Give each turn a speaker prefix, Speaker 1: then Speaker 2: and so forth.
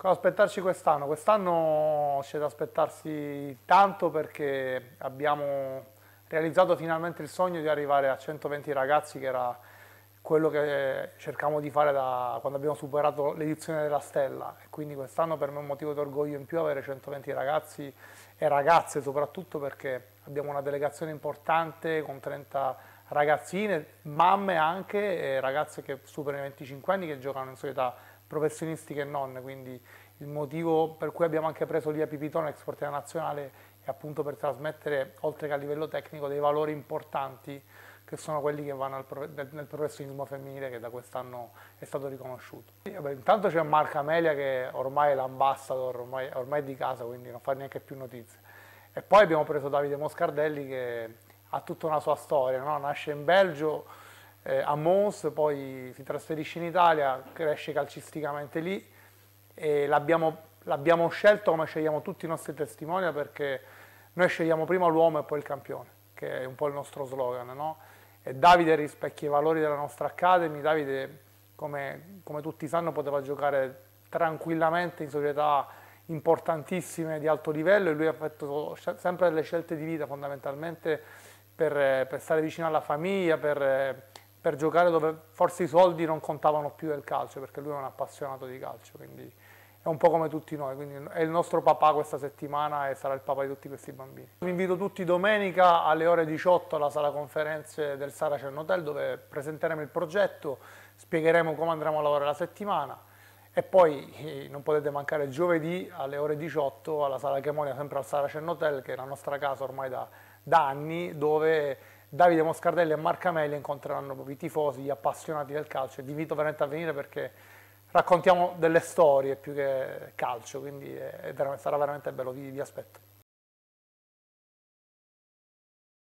Speaker 1: Cosa aspettarci quest'anno? Quest'anno c'è da aspettarsi tanto perché abbiamo realizzato finalmente il sogno di arrivare a 120 ragazzi che era quello che cercavamo di fare da quando abbiamo superato l'edizione della Stella e quindi quest'anno per me è un motivo d'orgoglio in più avere 120 ragazzi e ragazze soprattutto perché abbiamo una delegazione importante con 30 ragazzine, mamme anche e ragazze che superano i 25 anni che giocano in società professionisti che non, quindi il motivo per cui abbiamo anche preso l'IA Pipitone, portiera nazionale è appunto per trasmettere, oltre che a livello tecnico, dei valori importanti che sono quelli che vanno nel professionismo femminile che da quest'anno è stato riconosciuto. Beh, intanto c'è Marca Amelia che ormai è l'ambassador, ormai, ormai, è di casa, quindi non fa neanche più notizie. E poi abbiamo preso Davide Moscardelli che ha tutta una sua storia, no? nasce in Belgio, eh, a Mons, poi si trasferisce in Italia, cresce calcisticamente lì e l'abbiamo scelto come scegliamo tutti i nostri testimoni perché noi scegliamo prima l'uomo e poi il campione, che è un po' il nostro slogan, no? E Davide rispecchia i valori della nostra Academy, Davide come, come tutti sanno poteva giocare tranquillamente in società importantissime di alto livello e lui ha fatto sempre delle scelte di vita fondamentalmente per, per stare vicino alla famiglia, per, per giocare dove forse i soldi non contavano più del calcio, perché lui è un appassionato di calcio, quindi è un po' come tutti noi, quindi è il nostro papà questa settimana e sarà il papà di tutti questi bambini. Vi invito tutti domenica alle ore 18 alla sala conferenze del Saracen Hotel dove presenteremo il progetto, spiegheremo come andremo a lavorare la settimana e poi eh, non potete mancare giovedì alle ore 18 alla sala Chemonia sempre al Saracen Hotel che è la nostra casa ormai da, da anni dove Davide Moscardelli e Marcamelli incontreranno proprio i tifosi, gli appassionati del calcio. Vi invito veramente a venire perché raccontiamo delle storie più che calcio, quindi è, è veramente, sarà veramente bello, vi, vi aspetto.